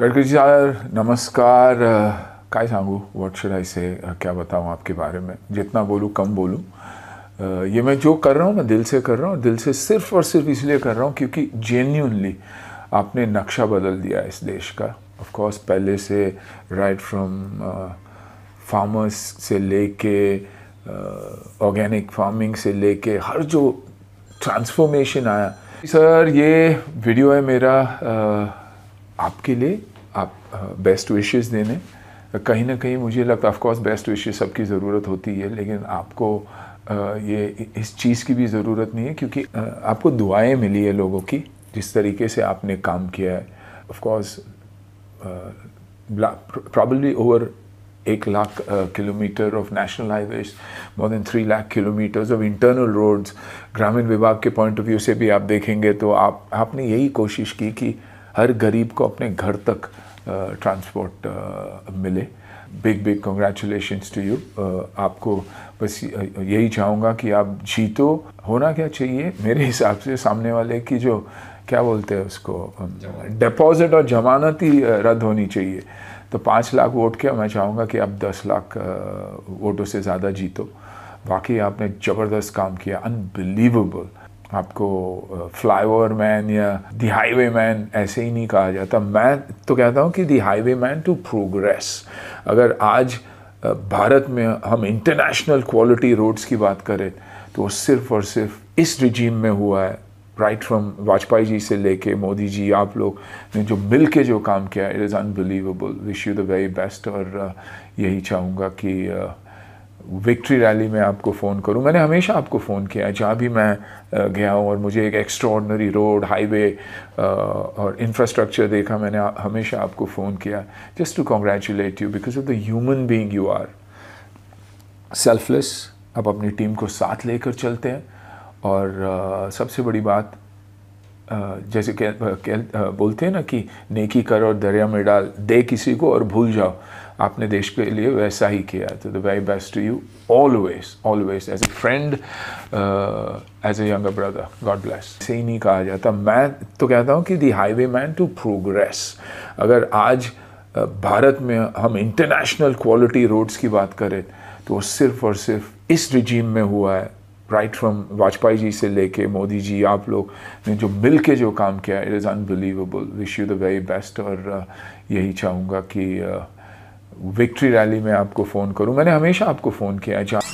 जी sir नमस्कार काय सांगू व्हाट शुड आई से क्या बताऊँ आपके बारे में जितना बोलूँ कम बोलूँ ये मैं जो कर रहा हूँ मैं दिल से कर रहा हूँ दिल से सिर्फ और सिर्फ इसलिए कर रहा हूँ क्योंकि जेन्यूनली आपने नक्शा बदल दिया इस देश का ऑफकोर्स पहले से राइट फ्रॉम फार्मर्स से लेके ऑर्गेनिक फार्मिंग से लेके हर जो ट्रांसफॉर्मेशन आया सर ये वीडियो है मेरा uh, आपके लिए आप बेस्ट विशेज़ देने कहीं ना कहीं मुझे लगता है ऑफकोर्स बेस्ट विशेज़ सबकी ज़रूरत होती है लेकिन आपको ये इस चीज़ की भी ज़रूरत नहीं है क्योंकि आपको दुआएं मिली है लोगों की जिस तरीके से आपने काम किया है ऑफकोर्स प्रॉबली ओवर एक lakh kilometre of national highway more than three lakh kilometres of internal roads ग्रामीण विभाग के पॉइंट ऑफ व्यू से भी आप देखेंगे तो आप आपने यही कोशिश की कि हर गरीब को अपने घर तक ट्रांसपोर्ट मिले big big congratulations to you आपको बस यही चाहूँगा कि आप जीतो होना क्या चाहिए मेरे हिसाब से सामने वाले की जो क्या बोलते हैं उसको डिपॉजिट और जमानत ही रद्द होनी चाहिए तो पाँच लाख वोट के मैं चाहूँगा कि आप दस लाख वोटों से ज़्यादा जीतो बाकी आपने ज़बरदस्त काम किया अनबिलीवेबल आपको फ्लाईओवर मैन या दी हाईवे मैन ऐसे ही नहीं कहा जाता मैं तो कहता हूँ कि the highway man to progress अगर आज भारत में हम इंटरनेशनल क्वालिटी रोड्स की बात करें तो वो सिर्फ और सिर्फ इस रिजीम में हुआ है राइट फ्रॉम वाजपेयी जी से लेके मोदी जी आप लोग ने जो मिल के जो काम किया it is unbelievable wish you the very best और यही चाहूँगा कि विक्ट्री रैली में आपको फ़ोन करूं मैंने हमेशा आपको फ़ोन किया जहाँ भी मैं गया हूँ और मुझे एक एक्स्ट्रॉडनरी रोड हाईवे और इंफ्रास्ट्रक्चर देखा मैंने हमेशा आपको फ़ोन किया just to congratulate you because of the human being you are selfless आप अपनी टीम को साथ लेकर चलते हैं और सबसे बड़ी बात जैसे कह, के, बोलते हैं ना कि नेकी करो और दरिया में डाल दे किसी को और भूल जाओ आपने देश के लिए वैसा ही किया तो the very best to you always always as a friend as a younger brother God bless से ही नहीं कहा जाता मैं तो कहता हूँ कि the highway man to progress अगर आज uh, भारत में हम इंटरनेशनल क्वालिटी रोड्स की बात करें तो सिर्फ और सिर्फ इस रिजीम में हुआ है राइट फ्रॉम वाजपेयी जी से लेके मोदी जी आप लोग ने जो मिल के जो काम किया it is unbelievable wish you the very best और uh, यही चाहूँगा कि uh, विक्ट्री रैली में आपको फ़ोन करूँ मैंने हमेशा आपको फ़ोन किया है